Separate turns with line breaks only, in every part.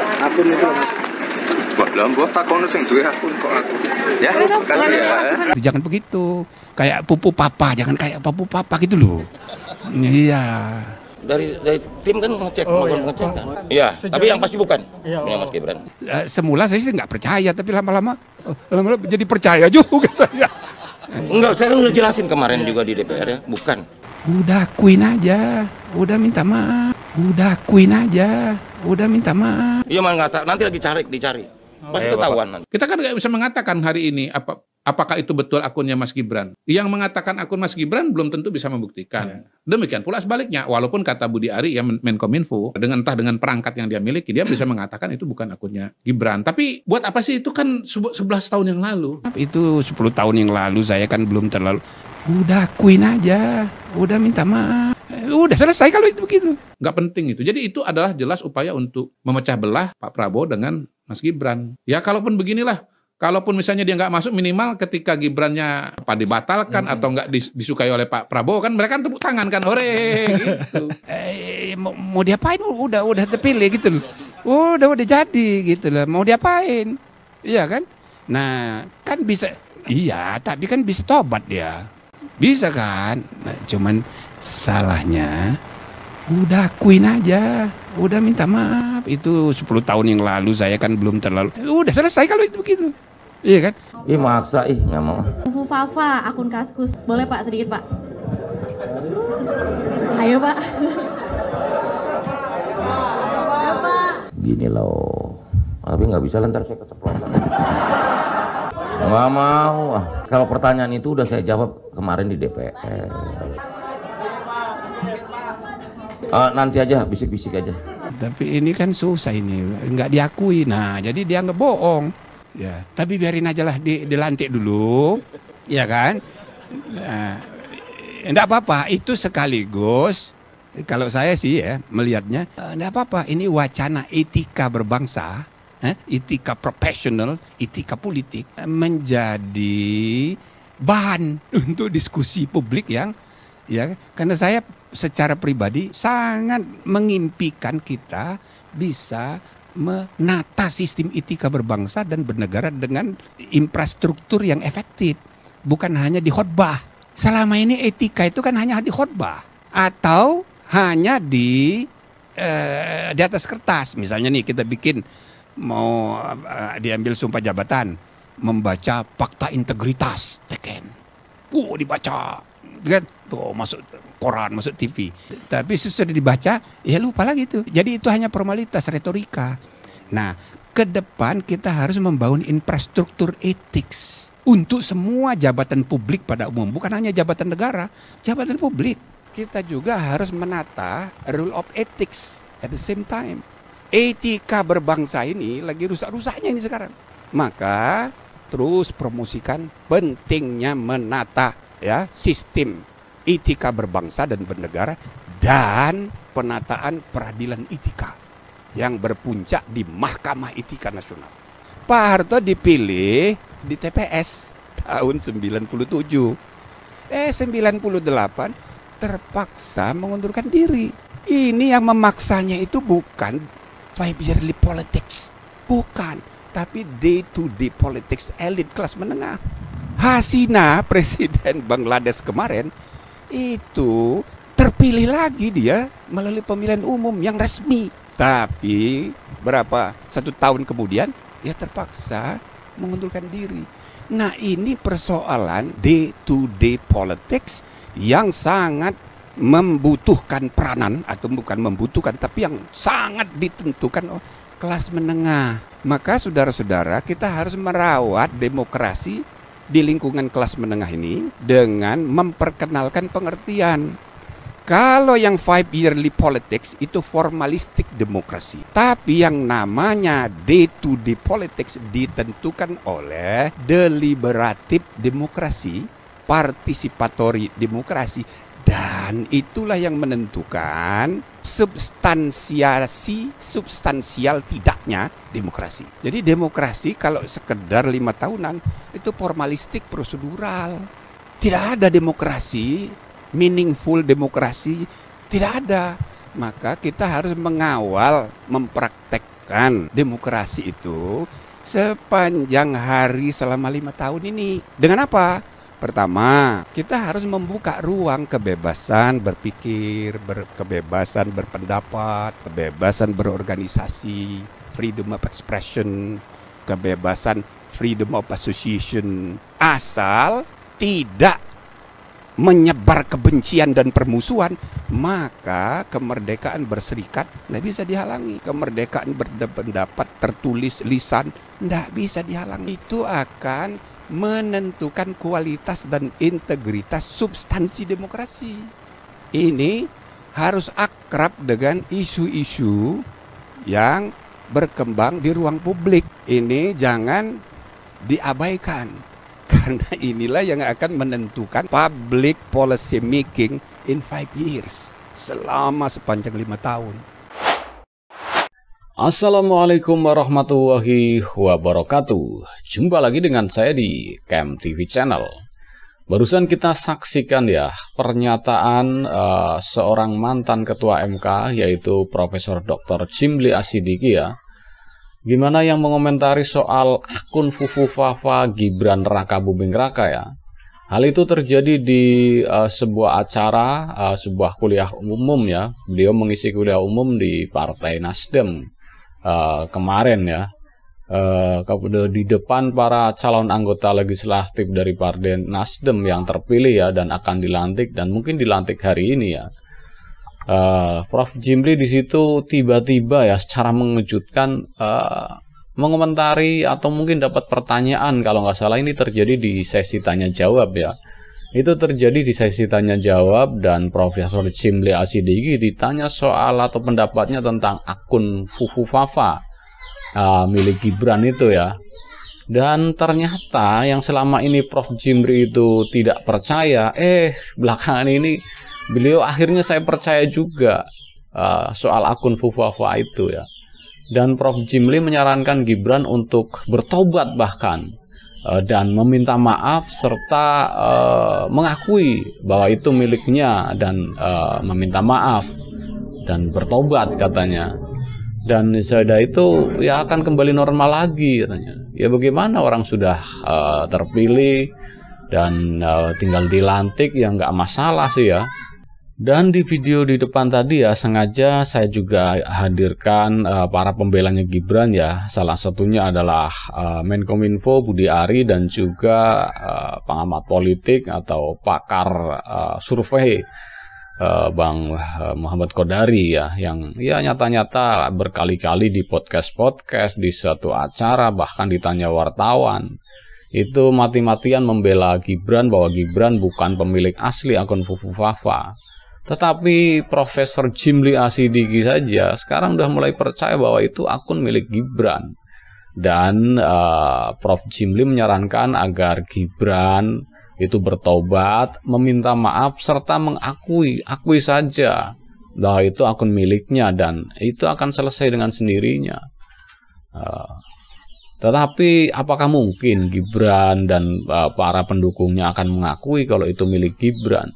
akun itu belum takon sing duwe akun kok aku ya kasih ya jangan begitu kayak pupu papa jangan kayak pupu papa gitu loh iya dari dari tim kan ngecek oh, iya. ngecek kan oh, iya tapi yang pasti bukan iya, iya, oh. Mas Gibran eh, semula saya sih nggak percaya tapi lama-lama eh, lama-lama jadi percaya juga saya Enggak, saya udah jelasin kemarin juga di DPR ya, bukan. Udah akuin aja, udah minta maaf, udah akuin aja udah minta maaf. Iya malah ngata, nanti lagi cari dicari. Oh. Pasti oh, ketahuan nanti. Kita kan nggak bisa mengatakan hari ini apa apakah itu betul akunnya Mas Gibran. Yang mengatakan akun Mas Gibran belum tentu bisa membuktikan. Ya. Demikian pula sebaliknya, walaupun kata Budi Ari ya Menkominfo dengan entah dengan perangkat yang dia miliki dia bisa mengatakan itu bukan akunnya Gibran. Tapi buat apa sih itu kan 11 tahun yang lalu? Itu 10 tahun yang lalu saya kan belum terlalu udah akuin aja, udah minta maaf, udah selesai kalau itu begitu. Nggak penting itu. Jadi itu adalah jelas upaya untuk memecah belah Pak Prabowo dengan Mas Gibran. Ya kalaupun beginilah, kalaupun misalnya dia nggak masuk minimal ketika Gibrannya apa dibatalkan hmm. atau nggak disukai oleh Pak Prabowo kan mereka kan tepuk tangan kan, ore gitu. Eh, mau, mau diapain? Udah udah terpilih gitu loh. Udah udah jadi gitu loh. Mau diapain? Iya kan? Nah, kan bisa Iya, tapi kan bisa tobat dia. Bisa kan? Nah, cuman salahnya udah akuin aja, udah minta maaf. Itu 10 tahun yang lalu saya kan belum terlalu. Udah selesai kalau itu begitu. Iya kan? Ih maksa ih nggak mau. Fufafa akun Kaskus. Boleh Pak sedikit Pak? Ayo Pak. Gini loh. Tapi nggak bisa lantar saya keceplosan. Nggak mau. Kalau pertanyaan itu udah saya jawab kemarin di DPR. Uh, eh, nanti aja, bisik-bisik aja. Tapi ini kan susah ini, nggak diakui. Nah, jadi dia nggak bohong. Ya, tapi biarin aja lah di, dilantik dulu, ya kan? Nah, enggak apa-apa, itu sekaligus kalau saya sih ya melihatnya enggak apa-apa, ini wacana etika berbangsa eh, etika profesional, etika politik eh, menjadi bahan untuk diskusi publik yang ya karena saya secara pribadi sangat mengimpikan kita bisa menata sistem etika berbangsa dan bernegara dengan infrastruktur yang efektif bukan hanya di khotbah selama ini etika itu kan hanya di khotbah atau hanya di eh, di atas kertas misalnya nih kita bikin mau uh, diambil sumpah jabatan membaca fakta integritas Teken. Ya uh dibaca gitu kan tuh masuk koran masuk TV tapi sesudah dibaca ya lupa lagi itu jadi itu hanya formalitas retorika nah ke depan kita harus membangun infrastruktur etik untuk semua jabatan publik pada umum bukan hanya jabatan negara jabatan publik kita juga harus menata rule of ethics at the same time etika berbangsa ini lagi rusak-rusaknya ini sekarang. Maka terus promosikan pentingnya menata ya sistem etika berbangsa dan bernegara dan penataan peradilan etika yang berpuncak di Mahkamah Etika Nasional. Pak Harto dipilih di TPS tahun 97. Eh 98 terpaksa mengundurkan diri. Ini yang memaksanya itu bukan five yearly politics. Bukan, tapi day to day politics elit kelas menengah. Hasina presiden Bangladesh kemarin itu terpilih lagi dia melalui pemilihan umum yang resmi. Tapi berapa satu tahun kemudian ya terpaksa mengundurkan diri. Nah ini persoalan day to day politics yang sangat membutuhkan peranan atau bukan membutuhkan tapi yang sangat ditentukan oh, kelas menengah. Maka saudara-saudara kita harus merawat demokrasi di lingkungan kelas menengah ini dengan memperkenalkan pengertian. Kalau yang five yearly politics itu formalistik demokrasi, tapi yang namanya day to day politics ditentukan oleh deliberatif demokrasi, partisipatori demokrasi, dan itulah yang menentukan substansiasi substansial tidaknya demokrasi. Jadi demokrasi kalau sekedar lima tahunan itu formalistik prosedural. Tidak ada demokrasi, meaningful demokrasi tidak ada. Maka kita harus mengawal, mempraktekkan demokrasi itu sepanjang hari selama lima tahun ini. Dengan apa? Pertama, kita harus membuka ruang kebebasan berpikir, ber, kebebasan berpendapat, kebebasan berorganisasi, freedom of expression, kebebasan freedom of association, asal tidak menyebar kebencian dan permusuhan, maka kemerdekaan berserikat tidak bisa dihalangi. Kemerdekaan berpendapat tertulis lisan tidak bisa dihalangi. Itu akan menentukan kualitas dan integritas substansi demokrasi. Ini harus akrab dengan isu-isu yang berkembang di ruang publik. Ini jangan diabaikan karena inilah yang akan menentukan public policy making in five years selama sepanjang lima tahun.
Assalamualaikum warahmatullahi wabarakatuh. Jumpa lagi dengan saya di Cam TV Channel. Barusan kita saksikan ya pernyataan uh, seorang mantan ketua MK yaitu Profesor Dr. Jimli Asidiki ya. Gimana yang mengomentari soal akun Fufu Fafa Gibran Raka Buming Raka ya. Hal itu terjadi di uh, sebuah acara, uh, sebuah kuliah umum ya. Beliau mengisi kuliah umum di Partai Nasdem. Eh, kemarin ya uh, di depan para calon anggota legislatif dari Partai Nasdem yang terpilih ya dan akan dilantik dan mungkin dilantik hari ini ya. Uh, Prof. Jimli di situ tiba-tiba ya secara mengejutkan uh, mengomentari atau mungkin dapat pertanyaan kalau nggak salah ini terjadi di sesi tanya jawab ya itu terjadi di sesi tanya jawab dan Profesor Jimli Asidigi ditanya soal atau pendapatnya tentang akun Fufu Fafa uh, milik Gibran itu ya. Dan ternyata yang selama ini Prof Jimri itu tidak percaya, eh belakangan ini beliau akhirnya saya percaya juga uh, soal akun Fufu Fafa itu ya. Dan Prof Jimli menyarankan Gibran untuk bertobat bahkan Eh, dan meminta maaf serta eh, mengakui bahwa itu miliknya dan eh, meminta maaf dan bertobat katanya dan sesudah itu ya akan kembali normal lagi katanya ya bagaimana orang sudah terpilih dan tinggal dilantik ya nggak masalah sih ya dan di video di depan tadi ya sengaja saya juga hadirkan uh, para pembelanya Gibran ya. Salah satunya adalah uh, Menkominfo Budi Ari dan juga uh, pengamat politik atau pakar uh, survei uh, Bang Muhammad Kodari ya yang ya nyata-nyata berkali-kali di podcast-podcast di suatu acara bahkan ditanya wartawan itu mati-matian membela Gibran bahwa Gibran bukan pemilik asli akun Fufu Fafa tetapi Profesor Jimli Asidiki saja sekarang sudah mulai percaya bahwa itu akun milik Gibran. Dan uh, Prof. Jimli menyarankan agar Gibran itu bertobat, meminta maaf, serta mengakui, akui saja bahwa itu akun miliknya dan itu akan selesai dengan sendirinya. Uh, tetapi apakah mungkin Gibran dan uh, para pendukungnya akan mengakui kalau itu milik Gibran?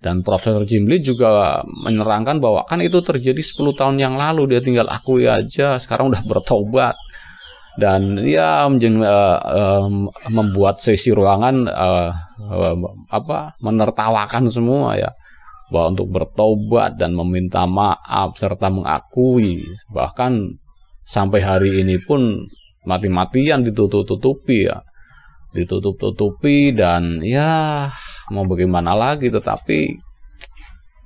Dan Profesor Jimli juga menerangkan bahwa kan itu terjadi 10 tahun yang lalu, dia tinggal akui aja, sekarang udah bertobat. Dan ya eh, eh, membuat sesi ruangan eh, apa menertawakan semua ya bahwa untuk bertobat dan meminta maaf serta mengakui bahkan sampai hari ini pun mati-matian ditutup-tutupi ya ditutup-tutupi dan ya mau bagaimana lagi tetapi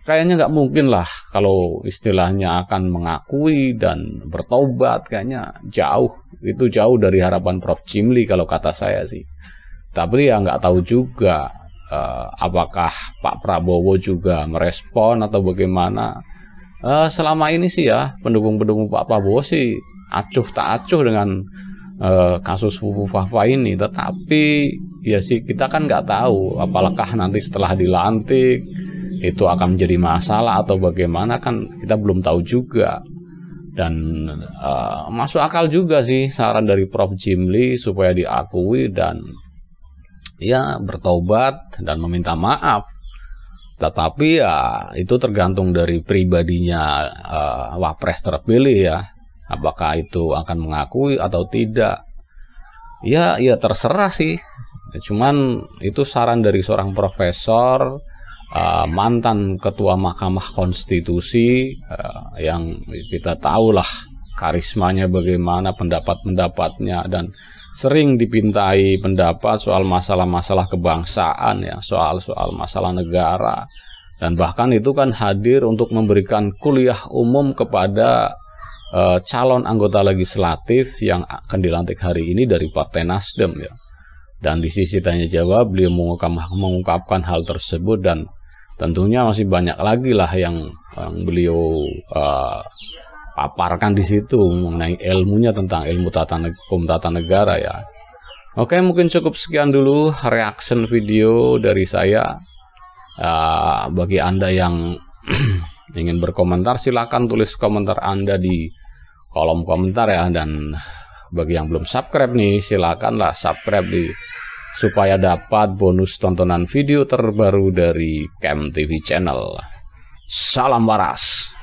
kayaknya nggak mungkin lah kalau istilahnya akan mengakui dan bertobat kayaknya jauh itu jauh dari harapan Prof Jimli kalau kata saya sih tapi ya nggak tahu juga uh, apakah Pak Prabowo juga merespon atau bagaimana uh, selama ini sih ya pendukung-pendukung Pak Prabowo sih acuh tak acuh dengan Eh, kasus Fufu Fafa ini tetapi ya sih kita kan nggak tahu apakah nanti setelah dilantik itu akan menjadi masalah atau bagaimana kan kita belum tahu juga dan uh, masuk akal juga sih saran dari Prof Jimli supaya diakui dan ya bertobat dan meminta maaf tetapi ya itu tergantung dari pribadinya uh, wapres terpilih ya Apakah itu akan mengakui atau tidak? Ya, ya terserah sih. Ya, cuman itu saran dari seorang profesor uh, mantan ketua Mahkamah Konstitusi uh, yang kita tahulah karismanya bagaimana, pendapat-pendapatnya dan sering dipintai pendapat soal masalah-masalah kebangsaan ya, soal-soal masalah negara dan bahkan itu kan hadir untuk memberikan kuliah umum kepada Eh, calon anggota legislatif yang akan dilantik hari ini dari Partai Nasdem ya. Dan di sisi tanya jawab beliau mengungkapkan hal tersebut dan tentunya masih banyak lagi lah yang, yang beliau uh, paparkan di situ mengenai ilmunya tentang ilmu tata hukum tata negara ya. Oke mungkin cukup sekian dulu reaction video dari saya. Uh, bagi anda yang ingin berkomentar silakan tulis komentar anda di kolom komentar ya dan bagi yang belum subscribe nih silakanlah subscribe di supaya dapat bonus tontonan video terbaru dari Cam TV Channel. Salam waras.